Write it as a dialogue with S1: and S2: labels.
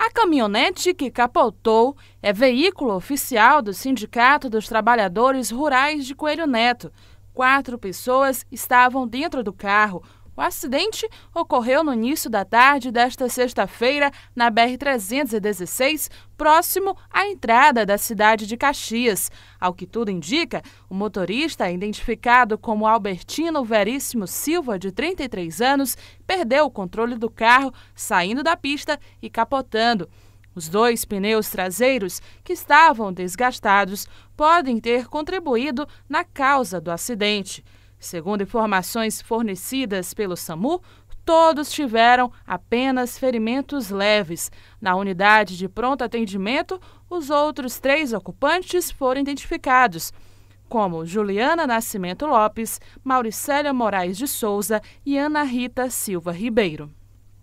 S1: A caminhonete que capotou é veículo oficial do Sindicato dos Trabalhadores Rurais de Coelho Neto. Quatro pessoas estavam dentro do carro, o acidente ocorreu no início da tarde desta sexta-feira na BR-316, próximo à entrada da cidade de Caxias. Ao que tudo indica, o motorista, identificado como Albertino Veríssimo Silva, de 33 anos, perdeu o controle do carro, saindo da pista e capotando. Os dois pneus traseiros, que estavam desgastados, podem ter contribuído na causa do acidente. Segundo informações fornecidas pelo SAMU, todos tiveram apenas ferimentos leves. Na unidade de pronto atendimento, os outros três ocupantes foram identificados, como Juliana Nascimento Lopes, Mauricélia Moraes de Souza e Ana Rita Silva Ribeiro.